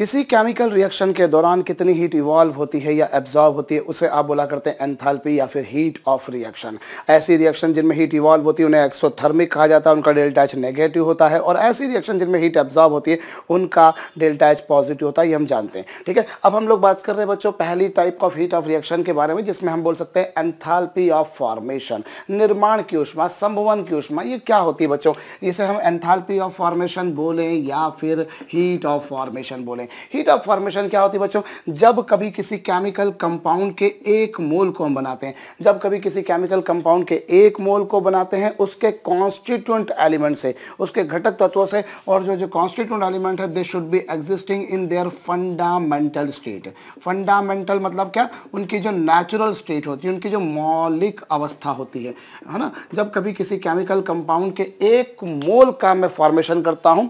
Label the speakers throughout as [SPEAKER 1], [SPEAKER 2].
[SPEAKER 1] किसी chemical reaction के दौरान कितनी हीट इवॉल्व होती है या एब्जॉर्ब होती है उसे आप बोला करते हैं एंथैल्पी या फिर हीट ऑफ रिएक्शन ऐसी रिएक्शन जिनमें हीट इवॉल्व होती है उन्हें एक्सोथर्मिक कहा जाता है उनका डेल्टा एच नेगेटिव होता है और ऐसी रिएक्शन जिनमें हीट एब्जॉर्ब होती है उनका डेल्टा एच पॉजिटिव होता है ये हम जानते हैं ठीक है अब हम लोग बात कर रहे हैं बच्चों पहली type of heat of reaction के बारे में जिसमें हम बोल सकते हैं एंथालपी ऑफ फॉर्मेशन निर्माण की उष्मा संभवन की उष्मा ये क्या होती है बच्चों इसे हम एंथाल्पी ऑफ फॉर्मेशन बोलें या फिर हीट ऑफ फॉर्मेशन बोलें हीट ऑफ फॉर्मेशन क्या होती है बच्चों जब कभी किसी केमिकल कंपाउंड के एक मोल को हम बनाते हैं जब कभी किसी केमिकल कंपाउंड के एक मोल को बनाते हैं उसके कॉन्स्टिट्यूंट एलिमेंट से उसके घटक तत्वों से और जो जो कॉन्स्टिट्यूंट एलिमेंट है they should be existing in their fundamental state fundamental मतलब क्या उनकी जो नेचुरल स्टेट होती है उनकी जो मौलिक अवस्था होती है है ना जब कभी किसी केमिकल कंपाउंड के एक मोल का मैं फॉर्मेशन करता हूं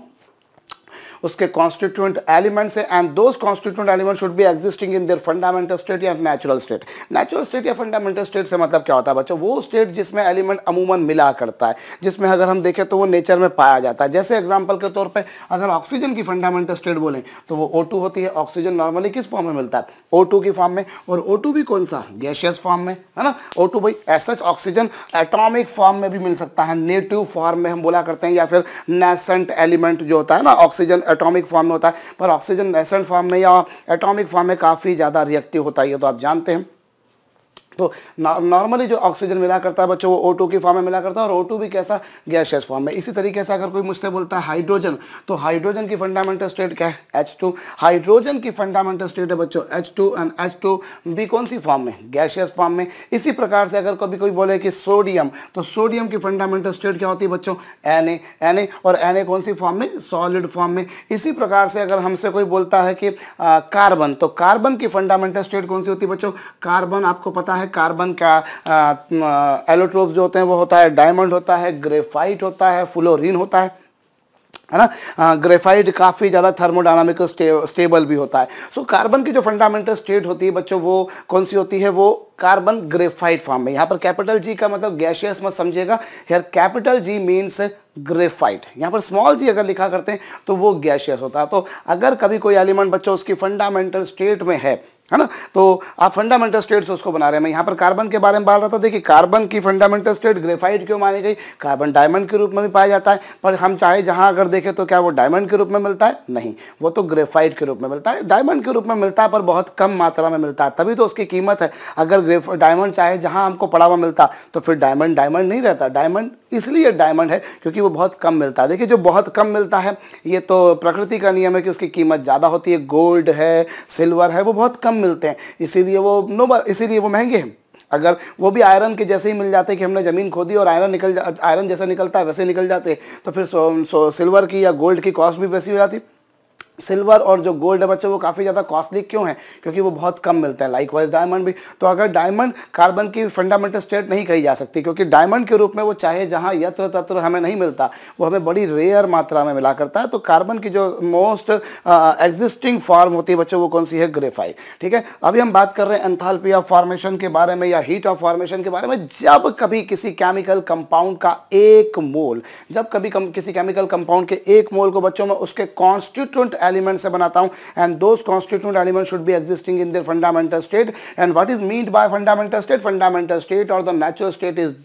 [SPEAKER 1] उसके कॉन्स्टिट्यूंट एलिमेंट्स हैं and those constituent element should be existing in their fundamental state या नेचुरल स्टेट नेचुरल स्टेट या फंडामेंटल स्टेट से मतलब क्या होता है बच्चों वो स्टेट जिसमें एलिमेंट अमूमन मिला करता है जिसमें अगर हम देखें तो वो नेचर में पाया जाता है जैसे एग्जाम्पल के तौर पर अगर ऑक्सीजन की फंडामेंटल स्टेट बोलें तो वो ओ होती है ऑक्सीजन नॉर्मली किस फॉर्म में मिलता है ओ की फॉर्म में और ओ भी कौन सा गैशियस फॉर्म में है ना ओ भाई एस ऑक्सीजन एटॉमिक फॉर्म में भी मिल सकता है नेटिव फॉर्म में हम बोला करते हैं या फिर नेसेंट एलिमेंट जो होता है ना ऑक्सीजन एटॉमिक फॉर्म में होता है पर ऑक्सीजन नेसेंट फॉर्म में या एटॉमिक फॉर्म में काफ़ी ज़्यादा रिएक्टिव होता है ये तो आप जानते हैं तो नॉर्मली जो ऑक्सीजन मिला करता है बच्चों वो O2 की फॉर्म में मिला करता है और O2 भी कैसा गैशियस फॉर्म में इसी तरीके से अगर कोई मुझसे बोलता है हाइड्रोजन तो हाइड्रोजन की फंडामेंटल स्टेट क्या है H2 हाइड्रोजन की फंडामेंटल स्टेट है बच्चों H2 एंड H2 भी कौन सी फॉर्म में गैशियस फॉर्म में इसी प्रकार से अगर कभी कोई बोले कि सोडियम तो सोडियम की फंडामेंटल स्टेट क्या होती है बच्चों एन ए और एन कौन सी फॉर्म में सॉलिड फॉर्म में इसी प्रकार से अगर हमसे कोई बोलता है कि कार्बन तो कार्बन की फंडामेंटल स्टेट कौन सी होती है बच्चों कार्बन आपको पता है है कार्बन का एलोट्रोप जो होते हैं वो होता है डायमंड होता है ग्रेफाइट होता है फ्लोरिन होता है है ना ग्रेफाइट काफ़ी ज़्यादा थर्मोडाइनमिक स्टे, स्टेबल भी होता है सो so, कार्बन की जो फंडामेंटल स्टेट होती है बच्चों वो कौन सी होती है वो कार्बन ग्रेफाइट फॉर्म में यहाँ पर कैपिटल जी का मतलब गैशियस मत समझेगा यार कैपिटल जी मीन्स ग्रेफाइट यहाँ पर स्मॉल जी अगर लिखा करते हैं तो वो गैशियस होता है तो अगर कभी कोई एलिमेंट बच्चों उसकी फंडामेंटल स्टेट में है है ना तो आप फंडामेंटल स्टेट्स उसको बना रहे हैं मैं यहाँ पर कार्बन के बारे में बात रहा था देखिए कार्बन की फंडामेंटल स्टेट ग्रेफाइट क्यों मानी गई कार्बन डायमंड के रूप में भी पाया जाता है पर हम चाहे जहाँ अगर देखें तो क्या वो डायमंड के रूप में मिलता है नहीं वो तो ग्रेफाइट के रूप में मिलता है डायमंड के रूप में मिलता है पर बहुत कम मात्रा में मिलता है तभी तो उसकी कीमत है अगर डायमंड चाहे जहाँ हमको पड़ा हुआ मिलता तो फिर डायमंड डायमंड नहीं रहता डायमंड इसलिए डायमंड है क्योंकि वो बहुत कम मिलता है देखिए जो बहुत कम मिलता है ये तो प्रकृति का नियम है कि उसकी कीमत ज़्यादा होती है गोल्ड है सिल्वर है वो बहुत कम मिलते हैं इसीलिए वो नो इसीलिए वो महंगे हैं अगर वो भी आयरन के जैसे ही मिल जाते कि हमने ज़मीन खोदी और आयरन निकल आयरन जैसा निकलता है वैसे निकल जाते तो फिर सो, सो सिल्वर की या गोल्ड की कॉस्ट भी वैसी हो जाती सिल्वर और जो गोल्ड है बच्चों वो काफ़ी ज़्यादा कॉस्टली क्यों है क्योंकि वो बहुत कम मिलता है लाइक वाइज डायमंड भी तो अगर डायमंड कार्बन की फंडामेंटल स्टेट नहीं कही जा सकती क्योंकि डायमंड के रूप में वो चाहे जहाँ यत्र तत्र हमें नहीं मिलता वो हमें बड़ी रेयर मात्रा में मिला करता है तो कार्बन की जो मोस्ट एग्जिस्टिंग फॉर्म होती है बच्चों वो कौन सी है ग्रेफाइट ठीक है अभी हम बात कर रहे हैं एंथाल्पी ऑफ फॉर्मेशन के बारे में या हीट ऑफ फॉर्मेशन के बारे में जब कभी किसी केमिकल कंपाउंड का एक मोल जब कभी किसी केमिकल कंपाउंड के एक मोल को बच्चों में उसके कॉन्स्टिट्यूंट Element. से बनाता हूँ and those constituent element should be existing in their fundamental state and what is fundamental state fundamental state fundamental state और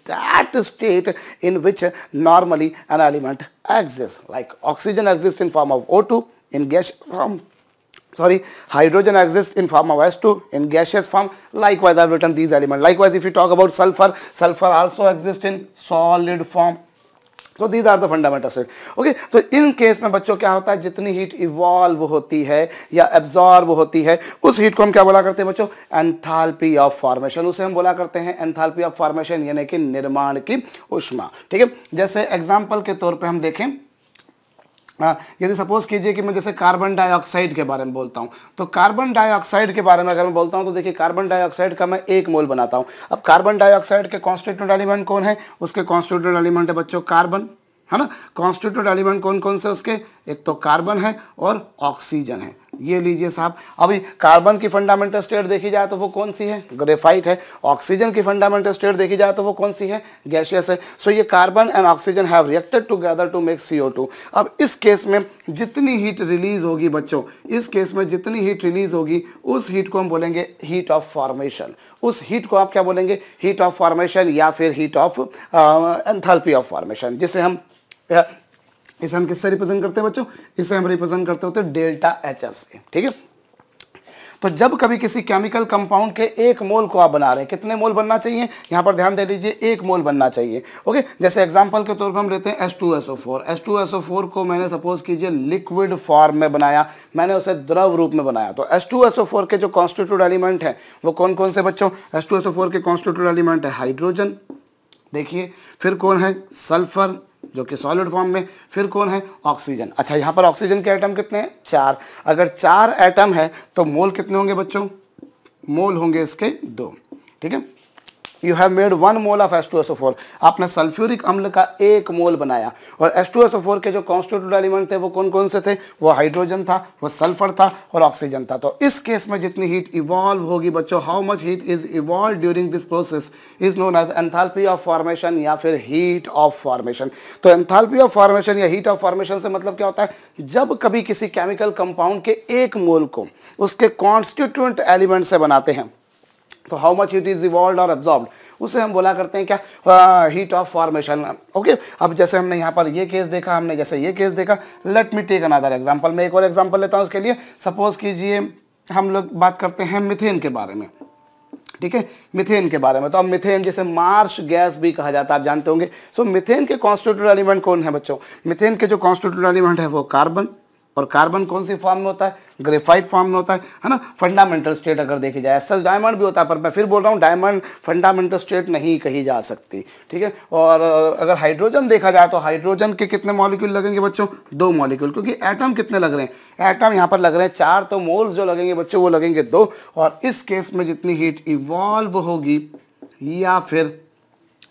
[SPEAKER 1] the state in which normally an element exists like oxygen exists in form of O2 in gas form sorry hydrogen exists in form of S2 in gaseous form likewise I have written these elements likewise if you talk about sulfur sulfur also exists in solid form तो these are the fundamental state okay तो in case में बच्चों क्या होता है जितनी heat evolve होती है या एब्जॉर्व होती है उस हीट को हम क्या बोला करते हैं बच्चों एंथाल्पी ऑफ फॉर्मेशन उसे हम बोला करते हैं एंथाल्पी ऑफ फॉर्मेशन यानी कि निर्माण की उष्मा ठीक है जैसे एग्जाम्पल के तौर पर हम देखें हाँ, यदि सपोज कीजिए कि मैं जैसे कार्बन डाइऑक्साइड के बारे में बोलता हूँ तो कार्बन डाइऑक्साइड के बारे में अगर मैं बोलता हूँ तो देखिए कार्बन डाइऑक्साइड का मैं एक मोल बनाता हूँ अब कार्बन डाइऑक्साइड के कॉन्स्टिट्यूट एलिमेंट कौन है उसके कॉन्स्टिट्यूट एलिमेंट है बच्चों कार्बन है ना कॉन्स्टिट्यूट एलिमेंट कौन कौन से उसके एक तो कार्बन है और ऑक्सीजन है ये लीजिए साहब अभी कार्बन की फंडामेंटल स्टेट देखी जाए तो वो कौन सी है ग्रेफाइट है ऑक्सीजन की फंडामेंटल स्टेट देखी जाए तो वो कौन सी है गैशियस है सो ये carbon and oxygen have reacted together to make CO2 अब इस केस में जितनी हीट रिलीज होगी बच्चों इस केस में जितनी हीट रिलीज होगी उस हीट को हम बोलेंगे हीट ऑफ फॉर्मेशन उस हीट को आप क्या बोलेंगे हीट ऑफ फॉर्मेशन या फिर heat of enthalpy of formation जिसे हम इसे हम किससे रिप्रेजेंट करते हैं बच्चों इसे हम रिप्रेजेंट करते होते हैं डेल्टा एच एफ से ठीक है तो जब कभी किसी केमिकल कंपाउंड के एक मोल को आप बना रहे हैं कितने मोल बनना चाहिए यहां पर ध्यान दे दीजिए एक मोल बनना चाहिए ओके जैसे एग्जांपल के तौर पर हम लेते हैं H2SO4 H2SO4 को मैंने सपोज कीजिए लिक्विड फॉर्म में बनाया मैंने उसे द्रव रूप में बनाया तो H2SO4 के जो कॉन्स्टिट्यूट एलिमेंट है वो कौन कौन से बच्चों एस के कॉन्स्टिट्यूट एलिमेंट है हाइड्रोजन देखिए फिर कौन है सल्फर जो कि सॉलिड फॉर्म में फिर कौन है ऑक्सीजन अच्छा यहाँ पर ऑक्सीजन के आइटम कितने हैं चार अगर चार आइटम है तो मोल कितने होंगे बच्चों मोल होंगे इसके दो ठीक है you have made one mole of S आपने सल्फ्यूरिक अम्ल का एक मोल बनाया और एस के जो कॉन्स्टिट्यूट एलिमेंट थे वो कौन कौन से थे वो हाइड्रोजन था वो सल्फर था और ऑक्सीजन था तो इस केस में जितनी हीट इवॉल्व होगी बच्चों how much heat is evolve during this process is known as enthalpy of formation या फिर हीट ऑफ फॉर्मेशन तो एंथाल्पी ऑफ फॉर्मेशन या हीट ऑफ फॉर्मेशन से मतलब क्या होता है जब कभी किसी केमिकल कंपाउंड के एक मोल को उसके कॉन्स्टिट्यूंट एलिमेंट से बनाते हैं तो how much it is evolve और एब्जॉर्ब उसे हम बोला करते हैं क्या हीट ऑफ फॉर्मेशन ओके अब जैसे हमने यहाँ पर ये केस देखा हमने जैसे ये केस देखा let me take another example मैं एक और एग्जाम्पल लेता हूँ उसके लिए सपोज कीजिए हम लोग बात करते हैं मिथेन के बारे में ठीक है मिथेन के बारे में तो अब मिथेन जैसे मार्श गैस भी कहा जाता है आप जानते होंगे सो so, मिथेन के कॉन्स्टिट्यूट एलिमेंट कौन है बच्चों मिथेन के जो कॉन्स्टिट्यूट एलिमेंट है वो कार्बन और कार्बन कौन सी फॉर्म में होता है ग्रेफाइट फॉर्म में होता है है ना फंडामेंटल स्टेट अगर देखी जाए असल डायमंड भी होता है पर मैं फिर बोल रहा हूँ डायमंड फंडामेंटल स्टेट नहीं कही जा सकती ठीक है और अगर हाइड्रोजन देखा जाए तो हाइड्रोजन के कितने मॉलिक्यूल लगेंगे बच्चों दो मॉलिक्यूल क्योंकि एटम कितने लग रहे हैं एटम यहाँ पर लग रहे हैं चार तो मोल्स जो लगेंगे बच्चों वो लगेंगे दो और इस केस में जितनी हीट इवॉल्व होगी या फिर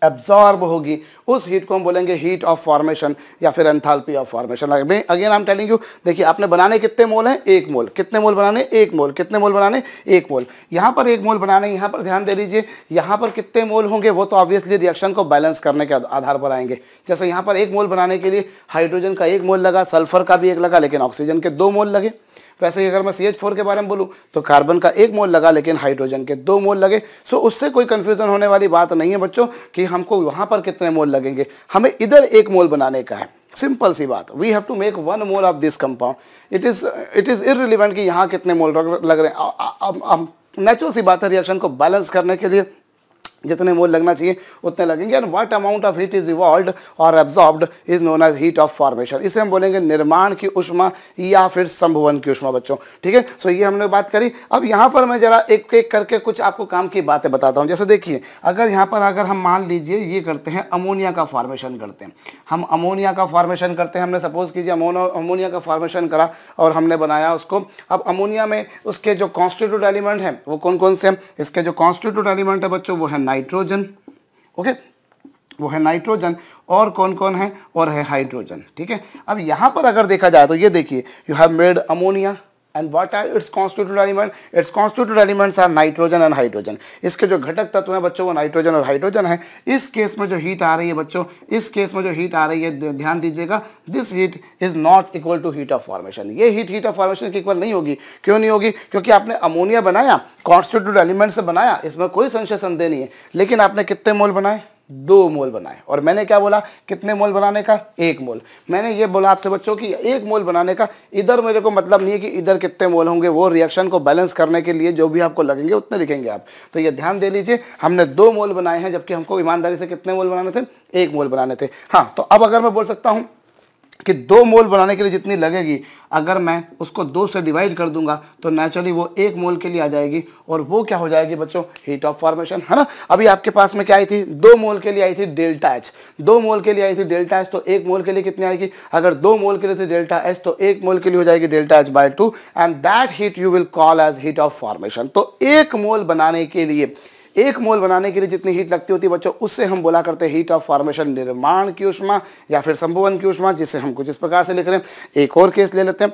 [SPEAKER 1] एब्जॉर्ब होगी उस हीट को हम बोलेंगे हीट ऑफ फॉर्मेशन या फिर enthalpy of formation again I am telling you देखिए आपने बनाने कितने मोल हैं एक मोल कितने मोल बनाने एक मोल कितने मोल बनाने एक मोल यहाँ पर एक मोल बनाने यहाँ पर ध्यान दे लीजिए यहाँ पर कितने मोल होंगे वो तो ऑब्वियसली रिएक्शन को बैलेंस करने के आधार पर आएंगे जैसे यहाँ पर एक मोल बनाने के लिए हाइड्रोजन का एक मोल लगा सल्फर का भी एक लगा लेकिन ऑक्सीजन के दो मोल लगे वैसे ही अगर मैं सी फोर के बारे में बोलूं तो कार्बन का एक मोल लगा लेकिन हाइड्रोजन के दो मोल लगे सो उससे कोई कन्फ्यूज़न होने वाली बात नहीं है बच्चों कि हमको वहाँ पर कितने मोल लगेंगे हमें इधर एक मोल बनाने का है सिंपल सी बात we have to make one mole of this compound it is it is irrelevant कि यहाँ कितने मोल लग रहे हैं नेचुरल सी बात है रिएक्शन को बैलेंस करने के लिए जितने मोल लगना चाहिए उतने लगेंगे and what amount of heat is evolve और absorbed is known as heat of formation इसे हम बोलेंगे निर्माण की उष्मा या फिर संभवन की उष्मा बच्चों ठीक है सो ये हमने बात करी अब यहाँ पर मैं जरा एक एक करके कुछ आपको काम की बातें बताता हूँ जैसे देखिए अगर यहाँ पर अगर हम मान लीजिए ये करते हैं अमोनिया का फॉर्मेशन करते हैं हम अमोनिया का फॉर्मेशन करते हैं हमने सपोज कीजिए अमोनो अमोनिया का फॉर्मेशन करा और हमने बनाया उसको अब अमोनिया में उसके जो कॉन्स्टिट्यूट एलिमेंट है वो कौन कौन से हैं इसके जो कॉन्स्टिट्यूट एलिमेंट है बच्चों वो है नाइट्रोजन ओके वो है नाइट्रोजन और कौन कौन है और है हाइड्रोजन ठीक है अब यहां पर अगर देखा जाए तो ये देखिए you have made ammonia and what are its constitute element its constitute elements are nitrogen and hydrogen इसके जो घटक तत्व हैं बच्चों वो नाइट्रोजन और हाइड्रोजन है इस केस में जो हीट आ रही है बच्चों इस केस में जो हीट आ रही है ध्यान दीजिएगा this heat is not equal to heat of formation ये हीट हीट ऑफ फॉर्मेशन की इक्वल नहीं होगी क्यों नहीं होगी क्योंकि आपने अमोनिया बनाया कॉन्स्टिट्यूट एलिमेंट से बनाया इसमें कोई संशय संदेह नहीं है लेकिन आपने कितने मोल बनाए दो मोल बनाए और मैंने क्या बोला कितने मोल बनाने का एक मोल मैंने ये बोला आपसे बच्चों कि एक मोल बनाने का इधर मेरे को मतलब नहीं है कि इधर कितने मोल होंगे वो रिएक्शन को बैलेंस करने के लिए जो भी आपको लगेंगे उतने लिखेंगे आप तो ये ध्यान दे लीजिए हमने दो मोल बनाए हैं जबकि हमको ईमानदारी से कितने मोल बनाने थे एक मोल बनाने थे हाँ तो अब अगर मैं बोल सकता हूँ कि दो मोल बनाने के लिए जितनी लगेगी अगर मैं उसको दो से डिवाइड कर दूंगा तो नेचुरली वो एक मोल के लिए आ जाएगी और वो क्या हो जाएगी बच्चों हीट ऑफ फॉर्मेशन है ना अभी आपके पास में क्या आई थी दो मोल के लिए आई थी डेल्टा एच दो मोल के लिए आई थी डेल्टा एच तो एक मोल के लिए कितनी आएगी अगर दो मोल के लिए थी डेल्टा एच तो एक मोल के लिए हो जाएगी delta H by two and that heat you will call as heat of formation तो एक मोल बनाने के लिए एक मोल बनाने के लिए जितनी हीट लगती होती है बच्चों उससे हम बोला करते हैं हीट ऑफ फॉर्मेशन निर्माण की उष्मा या फिर संभवन की उष्मा जिसे हम कुछ इस प्रकार से लिख रहे हैं एक और केस ले लेते हैं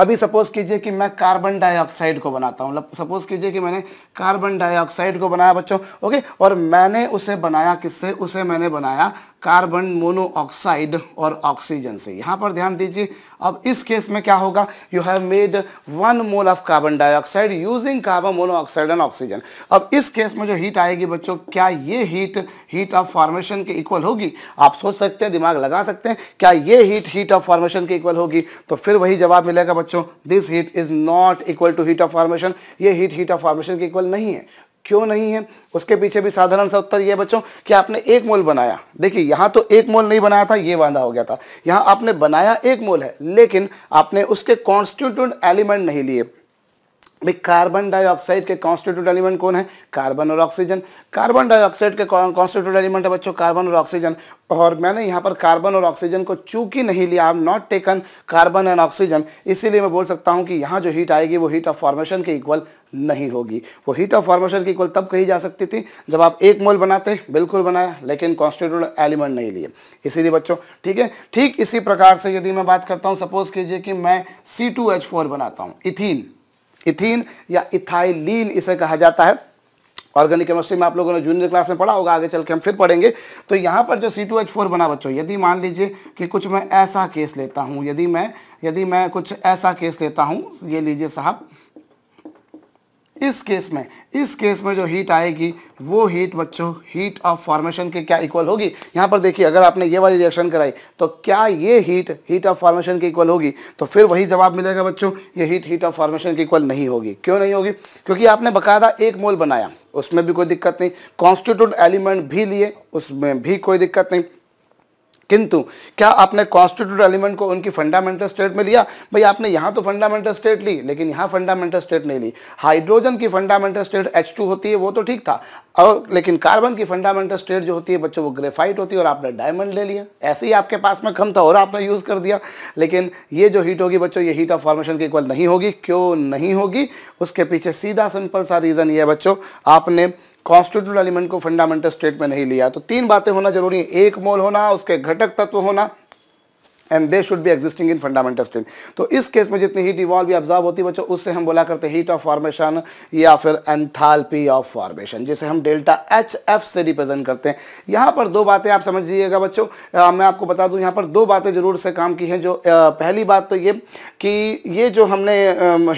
[SPEAKER 1] अभी सपोज कीजिए कि मैं कार्बन डाइऑक्साइड को बनाता हूँ सपोज मतलब कीजिए कि मैंने कार्बन डाइऑक्साइड को बनाया बच्चों ओके और मैंने उसे बनाया किससे उसे मैंने बनाया कार्बन मोनोऑक्साइड और ऑक्सीजन से यहां पर ध्यान दीजिए अब इस केस में क्या होगा you have made one mole of carbon dioxide using carbon monoxide and oxygen अब इस केस में जो हीट आएगी बच्चों क्या ये हीट हीट ऑफ फॉर्मेशन के इक्वल होगी आप सोच सकते हैं दिमाग लगा सकते हैं क्या ये हीट हीट ऑफ फॉर्मेशन के इक्वल होगी तो फिर वही जवाब मिलेगा बच्चों this heat is not equal to heat of formation ये हीट हीट ऑफ फॉर्मेशन के इक्वल नहीं है क्यों नहीं है उसके पीछे भी साधारण सा उत्तर यह बच्चों कि आपने एक मोल बनाया देखिए यहां तो एक मोल नहीं बनाया था ये वादा हो गया था यहां आपने बनाया एक मोल है लेकिन आपने उसके कॉन्स्टिट्यूंट एलिमेंट नहीं लिए भाई कार्बन डाइऑक्साइड के कॉन्स्टिट्यूट एलिमेंट कौन है कार्बन और ऑक्सीजन कार्बन डाइऑक्साइड के कॉन्स्टिट्यूट एलिमेंट है बच्चों कार्बन और ऑक्सीजन और मैंने यहाँ पर कार्बन और ऑक्सीजन को चूंकि नहीं लिया I am not taken carbon and oxygen इसीलिए मैं बोल सकता हूँ कि यहाँ जो हीट आएगी वो हीट ऑफ फॉर्मेशन के इक्वल नहीं होगी वो हीट ऑफ फॉर्मेशन की इक्वल तब कही जा सकती थी जब आप एक मोल बनाते बिल्कुल बनाया लेकिन कॉन्स्टिट्यूट एलिमेंट नहीं लिए इसीलिए बच्चों ठीक है ठीक इसी प्रकार से यदि मैं बात करता हूँ सपोज कीजिए कि मैं सी टू एच फोर बनाता हूँ इथिन इथिन या इथाइलिन इसे कहा जाता है ऑर्गेनिक केमिस्ट्री में आप लोगों ने जूनियर क्लास में पढ़ा होगा आगे चल के हम फिर पढ़ेंगे तो यहाँ पर जो C2H4 बना बच्चों यदि मान लीजिए कि कुछ मैं ऐसा केस लेता हूँ यदि मैं यदि मैं कुछ ऐसा केस लेता हूँ ये लीजिए साहब इस केस में इस केस में जो हीट आएगी वो हीट बच्चों हीट ऑफ फॉर्मेशन के क्या इक्वल होगी यहाँ पर देखिए अगर आपने ये वाली रिएक्शन कराई तो क्या ये हीट हीट ऑफ फॉर्मेशन के इक्वल होगी तो फिर वही जवाब मिलेगा बच्चों ये हीट हीट ऑफ फॉर्मेशन के इक्वल नहीं होगी क्यों नहीं होगी क्योंकि आपने बकायदा एक मोल बनाया उसमें भी कोई दिक्कत नहीं कॉन्स्टिट्यूट एलिमेंट भी लिए उसमें भी कोई दिक्कत नहीं किंतु क्या आपने कॉन्स्टिट्यूट एलिमेंट को उनकी फंडामेंटल स्टेट में लिया भाई आपने यहाँ तो फंडामेंटल स्टेट ली लेकिन यहाँ फंडामेंटल स्टेट नहीं ली हाइड्रोजन की फंडामेंटल स्टेट H2 होती है वो तो ठीक था और लेकिन कार्बन की फंडामेंटल स्टेट जो होती है बच्चों वो ग्रेफाइट होती है और आपने डायमंड ले लिया ऐसे ही आपके पास में कम था और आपने यूज़ कर दिया लेकिन ये जो हीट होगी बच्चों ये हीट ऑफ फॉर्मेशन की इक्वल नहीं होगी क्यों नहीं होगी उसके पीछे सीधा सिंपल सा रीज़न ये है बच्चों आपने कॉन्स्टिट्यूट एलिमेंट को फंडामेंटल स्टेट में नहीं लिया तो तीन बातें होना जरूरी है एक मोल होना उसके घटक तत्व होना and they should be existing in fundamental strength तो इस केस में जितनी हीट इवॉल्व या ऑब्जर्व होती है बच्चों उससे हम बोला करते हैं हीट ऑफ फॉर्मेशन या फिर एंथालपी ऑफ फॉर्मेशन जिसे हम डेल्टा एच एफ से रिप्रेजेंट करते हैं यहाँ पर दो बातें आप समझिएगा बच्चों मैं आपको बता दूँ यहाँ पर दो बातें जरूर से काम की हैं जो आ, पहली बात तो ये कि ये जो हमने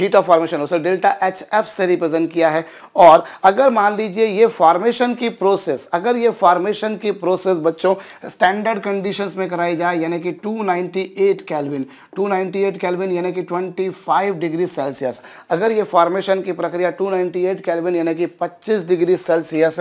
[SPEAKER 1] हीट ऑफ फॉर्मेशन उसे डेल्टा एच एफ से रिप्रेजेंट किया है और अगर मान लीजिए ये फॉर्मेशन की प्रोसेस अगर ये फॉर्मेशन की प्रोसेस बच्चों स्टैंडर्ड कंडीशंस में कराई जाए यानी कि 298 केल्विन 298 केल्विन यानी कि 25 डिग्री सेल्सियस अगर ये फॉर्मेशन की प्रक्रिया 298 केल्विन यानी कि 25 डिग्री सेल्सियस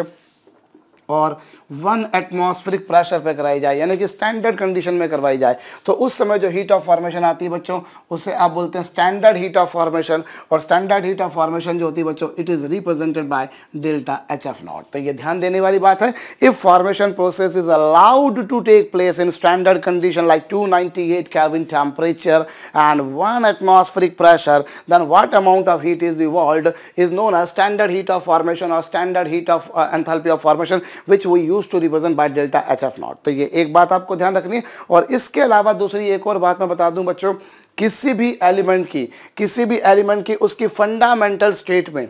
[SPEAKER 1] और वन एटमॉस्फेरिक प्रेशर पे कराई जाए यानी कि स्टैंडर्ड कंडीशन में करवाई जाए तो उस समय जो हीट ऑफ फॉर्मेशन आती है बच्चों उसे आप बोलते हैं स्टैंडर्ड हीट ऑफ फॉर्मेशन और स्टैंडर्ड हीट ऑफ फॉर्मेशन जो होती है बच्चों it is represented by delta H F not तो ये ध्यान देने वाली बात है if formation process is allowed to take place in standard condition like at kelvin temperature and one atmospheric pressure then what amount of heat is dealt is known as standard heat of formation और standard heat of enthalpy of formation which we use to represent by delta H F not तो ये एक बात आपको ध्यान रखनी है और इसके अलावा दूसरी एक और बात मैं बता दूं बच्चों किसी भी एलिमेंट की किसी भी एलिमेंट की उसकी फंडामेंटल स्टेट में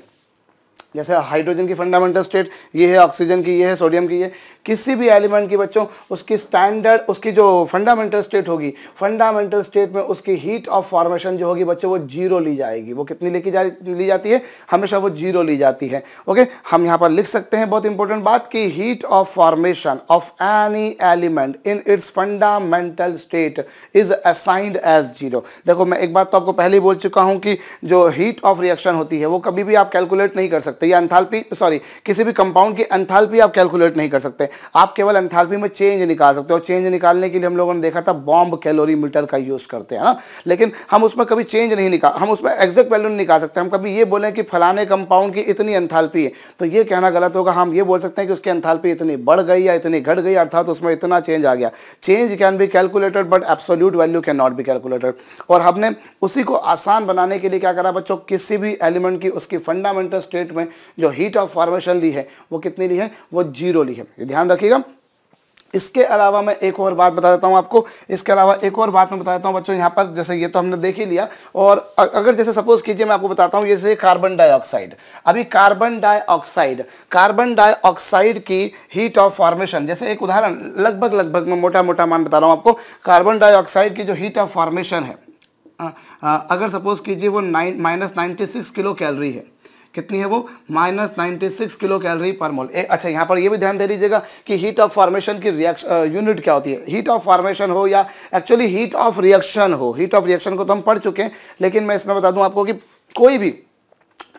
[SPEAKER 1] जैसे हाइड्रोजन की फंडामेंटल स्टेट ये है ऑक्सीजन की ये है सोडियम की ये किसी भी एलिमेंट की बच्चों उसकी स्टैंडर्ड उसकी जो फंडामेंटल स्टेट होगी फंडामेंटल स्टेट में उसकी हीट ऑफ फॉर्मेशन जो होगी बच्चों वो जीरो ली जाएगी वो कितनी लेके जा ली जाती है हमेशा वो जीरो ली जाती है ओके हम यहाँ पर लिख सकते हैं बहुत इंपॉर्टेंट बात कि heat of formation of any element in its fundamental state is assigned as zero देखो मैं एक बात तो आपको पहले ही बोल चुका हूँ कि जो हीट ऑफ रिएक्शन होती है वो कभी भी आप कैलकुलेट नहीं कर सकते सकते या अंथाल्पी सॉरी किसी भी कंपाउंड की अंथाल्पी आप कैलकुलेट नहीं कर सकते आप केवल अंथाल्पी में चेंज निकाल सकते हो और चेंज निकालने के लिए हम लोगों ने देखा था बॉम्ब कैलोरीमीटर का यूज़ करते हैं ना लेकिन हम उसमें कभी चेंज नहीं निकाल हम उसमें एग्जैक्ट वैल्यू नहीं निकाल सकते हम कभी ये बोलें कि फलाने कंपाउंड की इतनी अंथाल्पी है तो ये कहना गलत होगा हम ये बोल सकते हैं कि उसकी अंथाल्पी इतनी बढ़ गई या इतनी घट गई अर्थात उसमें इतना चेंज आ गया change can be calculated but absolute value can not be calculated और हमने उसी को आसान बनाने के लिए क्या करा बच्चों किसी भी एलिमेंट की उसकी फंडामेंटल स्टेट में जो हीट ऑफ फॉर्मेशन ली है वो कितनी ली है वो जीरो ली है ये ध्यान रखिएगा इसके अलावा मैं एक और बात बता देता हूँ आपको इसके अलावा एक और बात मैं बता देता हूँ बच्चों यहाँ पर जैसे ये तो हमने देख ही लिया और अगर जैसे सपोज कीजिए मैं आपको बताता हूँ जैसे कार्बन डाइऑक्साइड अभी कार्बन डाइऑक्साइड कार्बन डाइऑक्साइड की हीट ऑफ फॉर्मेशन जैसे एक उदाहरण लगभग लगभग मैं मोटा मोटा मान बता रहा हूँ आपको कार्बन डाइऑक्साइड की जो हीट ऑफ फॉर्मेशन है अगर सपोज कीजिए वो नाइन माइनस किलो कैलरी है कितनी है वो minus ninety six kilo calorie per mole अच्छा यहाँ पर ये भी ध्यान दे दीजिएगा कि हीट ऑफ फॉर्मेशन की रिएक्शन यूनिट क्या होती है हीट ऑफ फॉर्मेशन हो या एक्चुअली हीट ऑफ रिएक्शन हो हीट ऑफ रिएक्शन को तो हम पढ़ चुके हैं लेकिन मैं इसमें बता दूं आपको कि कोई भी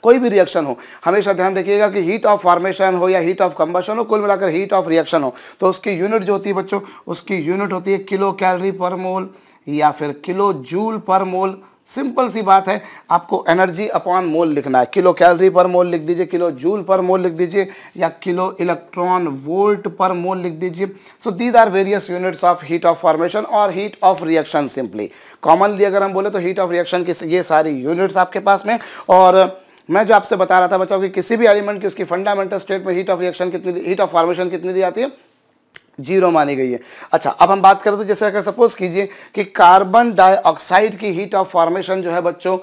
[SPEAKER 1] कोई भी रिएक्शन हो हमेशा ध्यान रखिएगा कि हीट ऑफ फॉर्मेशन हो या हीट ऑफ कंबशन हो कुल मिलाकर हीट ऑफ रिएक्शन हो तो उसकी यूनिट जो होती है बच्चों उसकी यूनिट होती है किलो कैलरी पर मोल या फिर किलो जूल पर मोल सिंपल सी बात है आपको एनर्जी अपॉन मोल लिखना है किलो कैलोरी पर मोल लिख दीजिए किलो जूल पर मोल लिख दीजिए या किलो इलेक्ट्रॉन वोल्ट पर मोल लिख दीजिए so these are various units of heat of formation और heat of reaction simply commonly अगर हम बोले तो हीट ऑफ रिएक्शन की ये सारी यूनिट्स आपके पास में और मैं जो आपसे बता रहा था बच्चों कि किसी भी एलिमेंट की उसकी फंडामेंटल स्टेट में हीट ऑफ रिएक्शन कितनी हीट ऑफ फॉर्मेशन कितनी दी जाती है जीरो मानी गई है अच्छा अब हम बात करते हैं जैसे अगर सपोज कीजिए कि कार्बन डाइऑक्साइड की हीट ऑफ फॉर्मेशन जो है बच्चों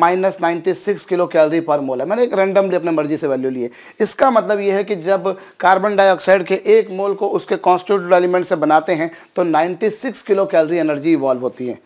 [SPEAKER 1] minus ninety six kilo calorie per mole है मैंने एक रैंडमली अपने मर्जी से वैल्यू लिए इसका मतलब यह है कि जब कार्बन डाइऑक्साइड के एक मोल को उसके कॉन्स्टिट्यूट एलिमेंट से बनाते हैं तो ninety six kilo calorie energy evolve होती है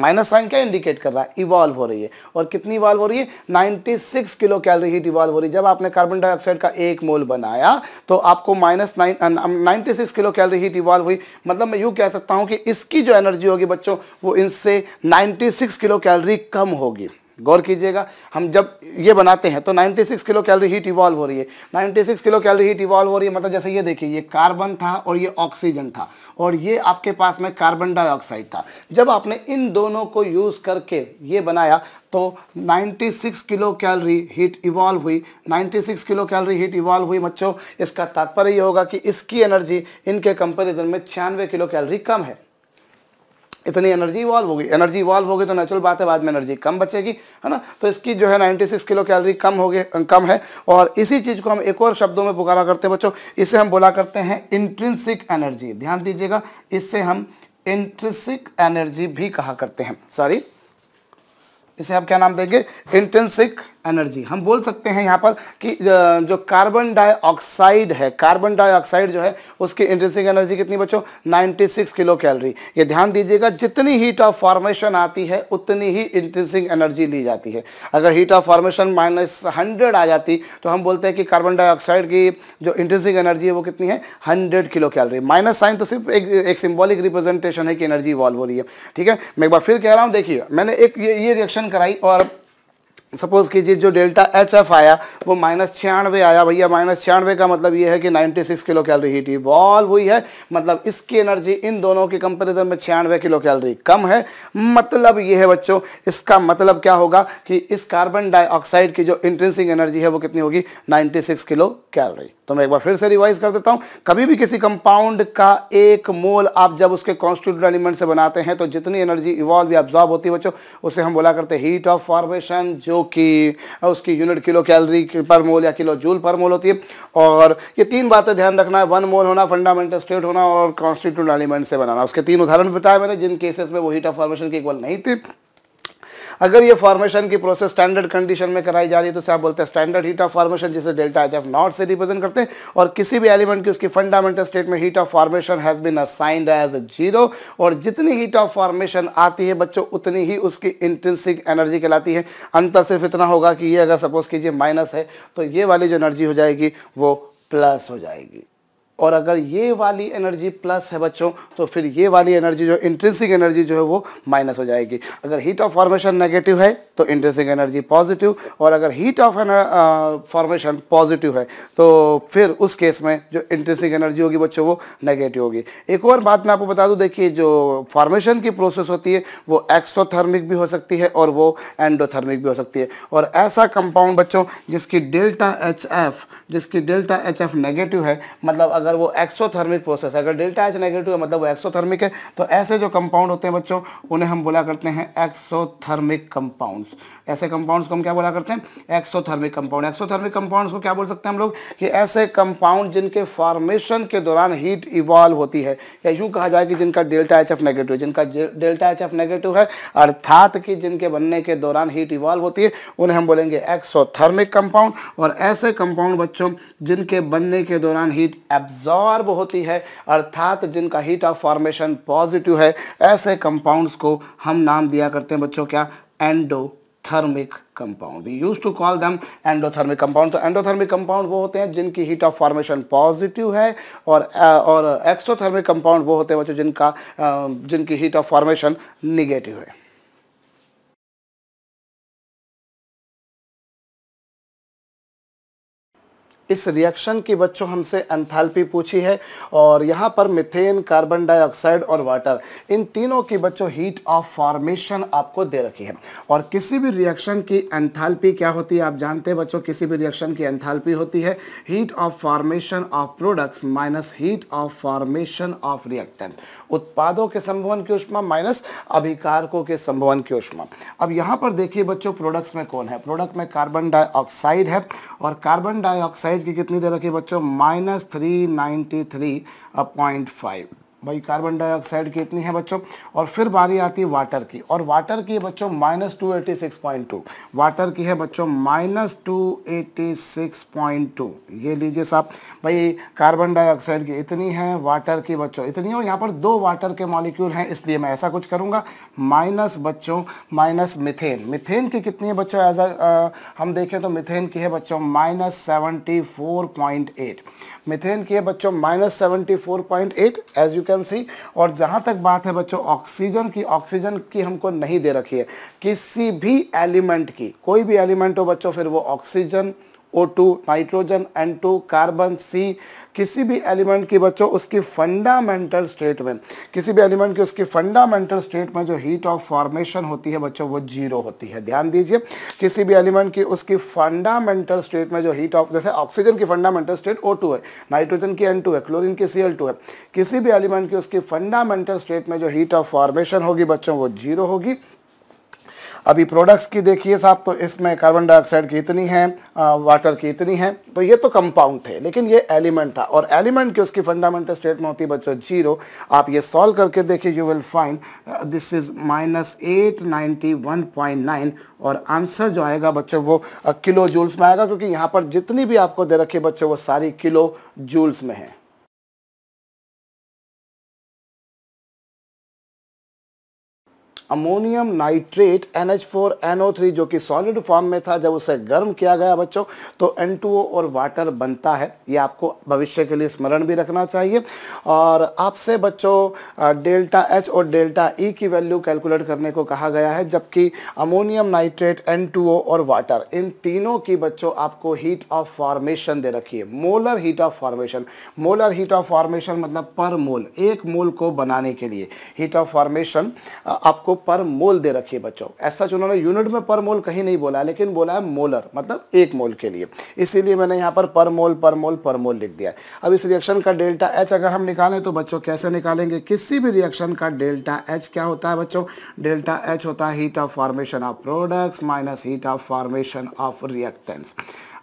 [SPEAKER 1] माइनस साइन क्या इंडिकेट कर रहा है इवॉल्व हो रही है और कितनी इवॉल्व हो रही है 96 किलो कैलोरी हीट इवॉल्व हो रही है जब आपने कार्बन डाइऑक्साइड का एक मोल बनाया तो आपको minus ninety six kilo calorie heat evolve हुई मतलब मैं यूँ कह सकता हूँ कि इसकी जो एनर्जी होगी बच्चों वो इनसे नाइन्टी सिक्स किलो कैलोरी कम होगी गौर कीजिएगा हम जब ये बनाते हैं तो 96 किलो कैलोरी हीट इवॉल्व हो रही है 96 किलो कैलोरी हीट इवॉल्व हो रही है मतलब जैसे ये देखिए ये कार्बन था और ये ऑक्सीजन था और ये आपके पास में कार्बन डाइऑक्साइड था जब आपने इन दोनों को यूज़ करके ये बनाया तो 96 किलो कैलोरी हीट इवॉल्व हुई 96 किलो कैलोरी हीट इवॉल्व हुई बच्चों इसका तात्पर्य ये होगा कि इसकी एनर्जी इनके कंपेरिजन में छियानवे किलो कैलोरी कम है इतनी एनर्जी इवॉल्व होगी एनर्जी इवॉल्व होगी तो नेचुरल बात है बाद में एनर्जी कम बचेगी है ना तो इसकी जो है 96 किलो कैलोरी कम हो गए कम है और इसी चीज़ को हम एक और शब्दों में पुकारा करते हैं बच्चों इसे हम बोला करते हैं इंट्रिंसिक एनर्जी ध्यान दीजिएगा इससे हम इंट्रिंसिक एनर्जी भी कहा करते हैं सॉरी इसे आप क्या नाम देंगे इंट्रेंसिक एनर्जी हम बोल सकते हैं यहाँ पर कि जो कार्बन डाइऑक्साइड है कार्बन डाइऑक्साइड जो है उसकी इंट्रेंसिक एनर्जी कितनी बच्चों 96 किलो कैलोरी ये ध्यान दीजिएगा जितनी हीट ऑफ फॉर्मेशन आती है उतनी ही इंट्रेंसिक एनर्जी ली जाती है अगर heat of formation minus hundred आ जाती तो हम बोलते हैं कि कार्बन डाइऑक्साइड की जो इंट्रेंसिक एनर्जी है वो कितनी है hundred kilo calorie minus sign तो सिर्फ एक एक सिम्बॉलिक रिप्रेजेंटेशन है कि एनर्जी इवॉल्व हो रही है ठीक है मैं एक बार फिर कह रहा हूँ देखिए मैंने एक ये ये रिएक्शन कराई और सपोज़ कीजिए जो डेल्टा एच एफ आया वो माइनस छियानवे आया भैया माइनस छियानवे का मतलब ये है कि 96 किलो कैलोरी हीट इवॉल्व हुई है मतलब इसकी एनर्जी इन दोनों के कंपेरिजन में छियानवे किलो कैलोरी कम है मतलब ये है बच्चों इसका मतलब क्या होगा कि इस कार्बन डाइऑक्साइड की जो इंट्रेंसिंग एनर्जी है वो कितनी होगी नाइन्टी किलो कैलोरी तो मैं एक बार फिर से रिवाइज कर देता हूँ कभी भी किसी कंपाउंड का एक मोल आप जब उसके कॉन्स्टिट्यूट एलिमेंट से बनाते हैं तो जितनी एनर्जी इवॉल्व या एब्जॉर्ब होती है बच्चों उसे हम बोला करते हैं हीट ऑफ फॉर्मेशन जो किलो की उसकी यूनिट किलो कैलोरी पर मोल या किलो जूल पर मोल होती है और ये तीन बातें ध्यान रखना है वन मोल होना फंडामेंटल स्टेट होना और कॉन्स्टिट्यूट एलिमेंट से बनाना उसके तीन उदाहरण बताए मैंने जिन केसेस में वो हीट ऑफ फॉर्मेशन की इक्वल नहीं थी अगर ये फॉर्मेशन की प्रोसेस स्टैंडर्ड कंडीशन में कराई जा रही है तो आप बोलते हैं स्टैंडर्ड हीट ऑफ फॉर्मेशन जिसे डेल्टा एच एफ नॉट से रिप्रेजेंट करते हैं और किसी भी एलिमेंट की उसकी फंडामेंटल स्टेट में heat of formation has been assigned as zero और जितनी हीट ऑफ फॉर्मेशन आती है बच्चों उतनी ही उसकी इंटेंसिक एनर्जी कहलाती है अंतर सिर्फ इतना होगा कि ये अगर सपोज कीजिए माइनस है तो ये वाली जो एनर्जी हो जाएगी वो प्लस हो जाएगी और अगर ये वाली एनर्जी प्लस है बच्चों तो फिर ये वाली एनर्जी जो इंट्रेंसिक एनर्जी जो है वो माइनस हो जाएगी अगर हीट ऑफ फॉर्मेशन नेगेटिव है तो इंट्रेंसिक एनर्जी पॉजिटिव और अगर हीट ऑफ फॉर्मेशन पॉजिटिव है तो फिर उस केस में जो इंट्रेंसिक एनर्जी होगी बच्चों वो नेगेटिव होगी एक और बात मैं आपको बता दूँ देखिए जो फॉर्मेशन की प्रोसेस होती है वो एक्सोथर्मिक भी हो सकती है और वो एंडोथर्मिक भी हो सकती है और ऐसा कंपाउंड बच्चों जिसकी डेल्टा एच एफ जिसकी डेल्टा एच एफ नेगेटिव है मतलब अगर अगर वो एक्सोथर्मिक प्रोसेस अगर डेल्टा एच नेगेटिव है मतलब वो एक्सोथर्मिक है तो ऐसे जो कंपाउंड होते हैं बच्चों उन्हें हम बोला करते हैं एक्सोथर्मिक कंपाउंड्स ऐसे कंपाउंड्स को हम क्या बोला करते हैं एक्सोथर्मिक कंपाउंड एक्सोथर्मिक कंपाउंड्स को क्या बोल सकते हैं हम लोग कि ऐसे कंपाउंड जिनके फॉर्मेशन के दौरान हीट इवॉल्व होती है या यूँ कहा जाए कि जिनका डेल्टा एच एफ नेगेटिव जिनका डेल्टा एच एफ नेगेटिव है अर्थात कि जिनके बनने के दौरान हीट इवॉल्व होती है उन्हें हम बोलेंगे एक्सोथर्मिक कंपाउंड और ऐसे कंपाउंड बच्चों जिनके बनने के दौरान हीट एब्ज एब्जॉर्ब होती है अर्थात जिनका हीट ऑफ फॉर्मेशन पॉजिटिव है ऐसे कंपाउंड्स को हम नाम दिया करते हैं बच्चों क्या endo endothermic compound we use to call them endothermic compound तो एंडोथर्मिक कंपाउंड वो होते हैं जिनकी हीट ऑफ फॉर्मेशन पॉजिटिव है और और एक्सोथर्मिक कंपाउंड वो होते हैं बच्चों जिनका जिनकी हीट ऑफ फॉर्मेशन निगेटिव है इस रिएक्शन की बच्चों हमसे एंथैल्पी पूछी है और यहाँ पर मिथेन कार्बन डाइऑक्साइड और वाटर इन तीनों की बच्चों हीट ऑफ फॉर्मेशन आपको दे रखी है और किसी भी रिएक्शन की एंथैल्पी क्या होती है आप जानते हैं बच्चों किसी भी रिएक्शन की एंथैल्पी होती है heat of formation of products minus heat of formation of reactant उत्पादों के संभवन की ऊष्मा माइनस अभिकारकों के संभवन की ऊष्मा अब यहाँ पर देखिए बच्चों प्रोडक्ट्स में कौन है प्रोडक्ट में कार्बन डाइऑक्साइड है और कार्बन डाइऑक्साइड की कितनी दे रखी है बच्चों minus three ninety three point five भाई कार्बन डाइऑक्साइड की इतनी है बच्चों और फिर बारी आती है वाटर की और वाटर की बच्चों minus two eighty six point two water की है बच्चों minus two eighty six point two ये लीजिए साहब भाई कार्बन डाइऑक्साइड की इतनी है वाटर की बच्चों इतनी और यहाँ पर दो वाटर के मॉलिक्यूल हैं इसलिए मैं ऐसा कुछ करूँगा माइनस बच्चों माइनस मिथेन मिथेन की कितनी है बच्चों एज अ uh, हम देखें तो मिथेन की है बच्चों minus seventy four point eight methane की है बच्चों minus seventy four point eight as you vacancy और जहाँ तक बात है बच्चों ऑक्सीजन की ऑक्सीजन की हमको नहीं दे रखी है किसी भी एलिमेंट की कोई भी एलिमेंट हो बच्चों फिर वो oxygen O two nitrogen N two carbon C किसी भी एलिमेंट की बच्चों उसकी फंडामेंटल स्टेट में किसी भी एलिमेंट की उसकी फंडामेंटल स्टेट में जो हीट ऑफ फॉर्मेशन होती है बच्चों वो जीरो होती है ध्यान दीजिए किसी भी एलिमेंट की उसकी फंडामेंटल स्टेट में जो हीट ऑफ जैसे ऑक्सीजन की फंडामेंटल स्टेट ओ है नाइट्रोजन की एन है क्लोरिन की सी है किसी भी एलिमेंट की उसकी फंडामेंटल स्टेट में जो हीट ऑफ फॉर्मेशन होगी बच्चों वो जीरो होगी अभी प्रोडक्ट्स की देखिए साहब तो इसमें कार्बन डाइऑक्साइड की इतनी है आ, वाटर की इतनी है तो ये तो कंपाउंड थे लेकिन ये एलिमेंट था और एलिमेंट की उसकी फंडामेंटल स्टेट में होती है बच्चों जीरो आप ये सॉल्व करके देखिए you will find this is minus eight ninety one point nine और आंसर जो आएगा बच्चों वो किलो जूल्स में आएगा क्योंकि यहाँ पर जितनी भी आपको दे रखी है बच्चों वो सारी किलो जूल्स में है अमोनियम नाइट्रेट NH4NO3 जो कि सॉलिड फॉर्म में था जब उसे गर्म किया गया बच्चों तो N2O और वाटर बनता है ये आपको भविष्य के लिए स्मरण भी रखना चाहिए और आपसे बच्चों डेल्टा एच और डेल्टा ई e की वैल्यू कैलकुलेट करने को कहा गया है जबकि अमोनियम नाइट्रेट N2O और वाटर इन तीनों की बच्चों आपको हीट ऑफ फॉर्मेशन दे रखी है molar heat of formation molar heat of formation मतलब पर मोल एक मोल को बनाने के लिए हीट ऑफ फॉर्मेशन आपको पर मोल दे रखी है बच्चों ऐसा उन्होंने यूनिट में पर मोल कहीं नहीं बोला लेकिन बोला है मोलर मतलब एक मोल के लिए इसीलिए मैंने यहाँ पर पर मोल पर मोल पर मोल लिख दिया है अब इस रिएक्शन का डेल्टा एच अगर हम निकालें तो बच्चों कैसे निकालेंगे किसी भी रिएक्शन का डेल्टा एच क्या होता है बच्चों डेल्टा एच होता है heat of formation of products minus heat of formation of reactants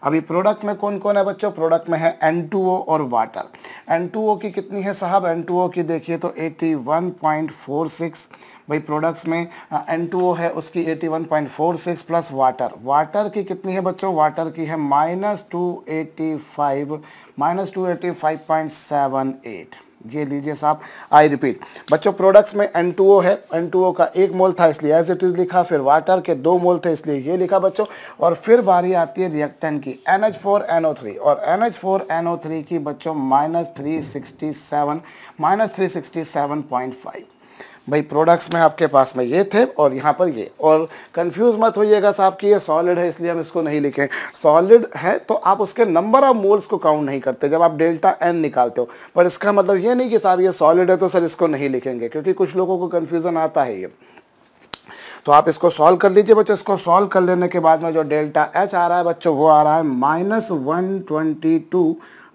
[SPEAKER 1] अभी प्रोडक्ट में कौन कौन है बच्चों प्रोडक्ट में है एन और वाटर एन की कितनी है साहब एन की देखिए तो 81.46 भाई प्रोडक्ट्स में एन है उसकी 81.46 प्लस वाटर वाटर की कितनी है बच्चों वाटर की है minus two eighty five minus two eighty five point seven eight ये लीजिए साहब आई रिपीट बच्चों प्रोडक्ट्स में एन टू ओ है एन टू ओ का एक मोल था इसलिए एज इट इज़ लिखा फिर वाटर के दो मोल थे इसलिए ये लिखा बच्चों और फिर बारी आती है रिएक्टेंट की N H four N O three और N H four N O three की बच्चों minus three sixty seven minus three sixty seven point five भाई प्रोडक्ट्स में आपके पास में ये थे और यहाँ पर ये और कंफ्यूज मत होइएगा साहब कि ये सॉलिड है इसलिए हम इसको नहीं लिखें सॉलिड है तो आप उसके नंबर ऑफ मोल्स को काउंट नहीं करते जब आप डेल्टा एन निकालते हो पर इसका मतलब ये नहीं कि साहब ये सॉलिड है तो सर इसको नहीं लिखेंगे क्योंकि कुछ लोगों को कन्फ्यूज़न आता है ये तो आप इसको सॉल्व कर लीजिए बच्चों इसको सॉल्व कर लेने के बाद में जो डेल्टा एच आ रहा है बच्चों वो आ रहा है minus one twenty two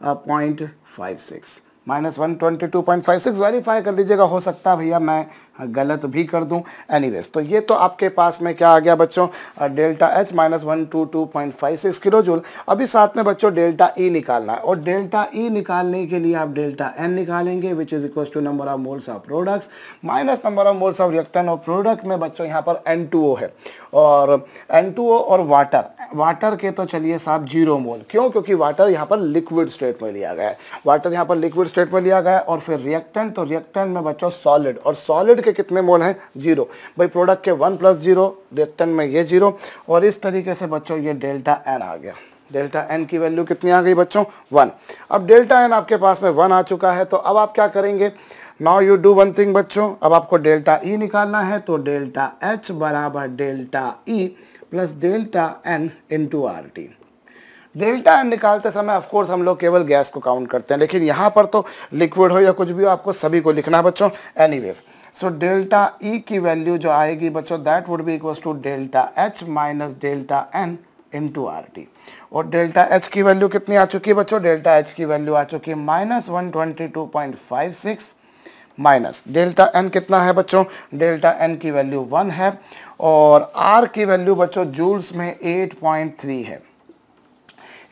[SPEAKER 1] point five six minus one twenty two point five six verify कर लीजिएगा हो सकता है भैया मैं गलत भी कर दूं एनीवेज तो ये तो आपके पास में क्या आ गया बच्चों delta H minus one two two point five six kilo joule अभी साथ में बच्चों डेल्टा ई e निकालना है और डेल्टा ई e निकालने के लिए आप डेल्टा एन निकालेंगे which is equal to number of moles of products minus number of moles of reactant और प्रोडक्ट में बच्चों यहाँ पर एन है और एन और वाटर वाटर के तो चलिए साहब जीरो मोल क्यों क्योंकि वाटर यहाँ पर लिक्विड स्टेट में लिया गया है वाटर यहाँ पर लिक्विड स्टेट में लिया गया है और फिर रिएक्टन तो रिएक्टन में बच्चों सॉलिड और सॉलिड के के कितने मोल हैं जीरो भाई प्रोडक्ट के वन प्लस जीरो रिएक्टन में ये जीरो और इस तरीके से बच्चों ये डेल्टा एन आ गया डेल्टा एन की वैल्यू कितनी आ गई बच्चों वन अब डेल्टा एन आपके पास में वन आ चुका है तो अब आप क्या करेंगे now you do one thing बच्चों अब आपको डेल्टा ई e निकालना है तो डेल्टा एच बराबर delta E plus delta N into R T delta N निकालते समय ऑफकोर्स हम लोग केवल गैस को काउंट करते हैं लेकिन यहाँ पर तो लिक्विड हो या कुछ भी हो आपको सभी को लिखना है बच्चों any anyways so delta E की वैल्यू जो आएगी बच्चों that would be equal to delta H minus delta N into R T और डेल्टा एच की वैल्यू कितनी आ चुकी है बच्चों डेल्टा एच की वैल्यू आ चुकी है minus one twenty two point five six minus delta N कितना है बच्चों डेल्टा एन की वैल्यू वन है और आर की वैल्यू बच्चों जूल्स में एट पॉइंट थ्री है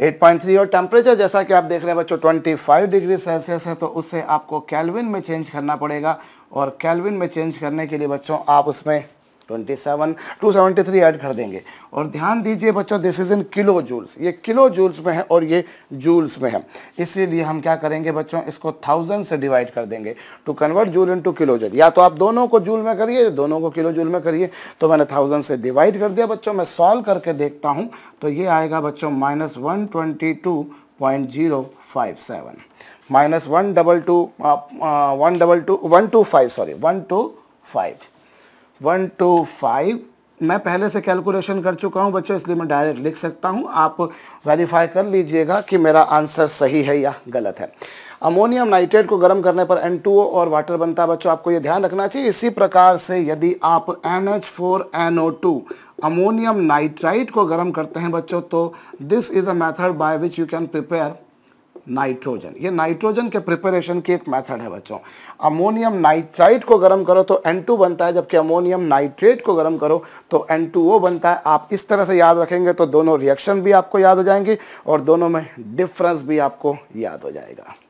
[SPEAKER 1] 8.3 और टेम्परेचर जैसा कि आप देख रहे हैं बच्चों 25 डिग्री सेल्सियस है तो उससे आपको कैलविन में चेंज करना पड़ेगा और कैलविन में चेंज करने के लिए बच्चों आप उसमें 27 273 ऐड कर देंगे और ध्यान दीजिए बच्चों this is in kilo joules ये किलो जूल्स में है और ये जूल्स में है इसीलिए हम क्या करेंगे बच्चों इसको थाउजेंड से डिवाइड कर देंगे to convert joule into kilo joule या तो आप दोनों को जूल में करिए दोनों को किलो जूल में करिए तो मैंने थाउजेंड से डिवाइड कर दिया बच्चों मैं सॉल्व करके देखता हूँ तो ये आएगा बच्चों minus minus 1 double 2 uh, uh, 1 double 2 1 2 5 sorry 1 2 5 1 2 5 मैं पहले से कैलकुलेशन कर चुका हूं बच्चों इसलिए मैं डायरेक्ट लिख सकता हूं आप वेरीफाई कर लीजिएगा कि मेरा आंसर सही है या गलत है अमोनियम नाइट्रेट को गर्म करने पर N2O और वाटर बनता है बच्चों आपको ये ध्यान रखना चाहिए इसी प्रकार से यदि आप NH4NO2 अमोनियम नाइट्राइट को गर्म करते हैं बच्चों तो this is a method by which you can prepare nitrogen ये नाइट्रोजन के प्रिपरेशन की एक मेथड है बच्चों अमोनियम नाइट्राइट को गर्म करो तो N2 बनता है जबकि अमोनियम नाइट्रेट को गर्म करो तो N2O बनता है आप इस तरह से याद रखेंगे तो दोनों रिएक्शन भी आपको याद हो जाएंगी और दोनों में डिफरेंस भी आपको याद हो जाएगा